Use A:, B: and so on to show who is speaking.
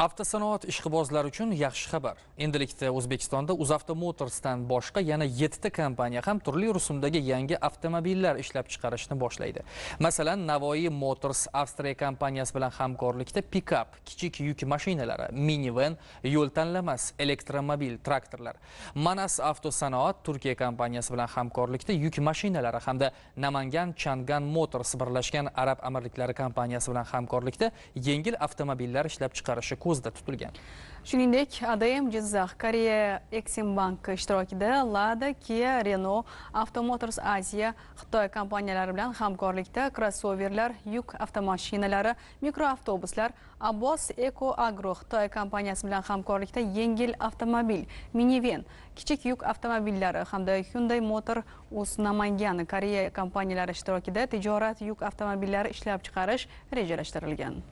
A: avtosanoat ishqibozlari uchun yaxshi xabar endilikda o'zbekistonda uzavto motorsdan boshqa yana yettita kompaniya ham turli rusumdagi yangi avtomobillar ishlab chiqarishni boshlaydi masalan navoiy motors avstriya kompaniyasi bilan hamkorlikda pikap kichik yuk mashinalari miniven yo'l tanlamas elektromobil traktorlar manas avtosanoat turkiya kompaniyasi bilan hamkorlikda yuk mashinalari hamda namangan changan motors birlashgan arab amirliklari kompaniyasi bilan hamkorlikda yengil avtomobillar ishlab chiqarishi ko'zda tutilgan
B: shuningdek adm jizzax koreya eksim banki ishtirokida lada kia renault avtomotors asia xitoy kompaniyalari bilan hamkorlikda krossoverlar yuk avtomashinalari mikroavtobuslar abbos eko agro xitoy kompaniyasi bilan hamkorlikda yengil avtomobil miniven kichik yuk avtomobillari hamda hyundai motor uz namangan koreya kompaniyalari ishtirokida tijorat yuk avtomobillari ishlab chiqarish rejalashtirilgan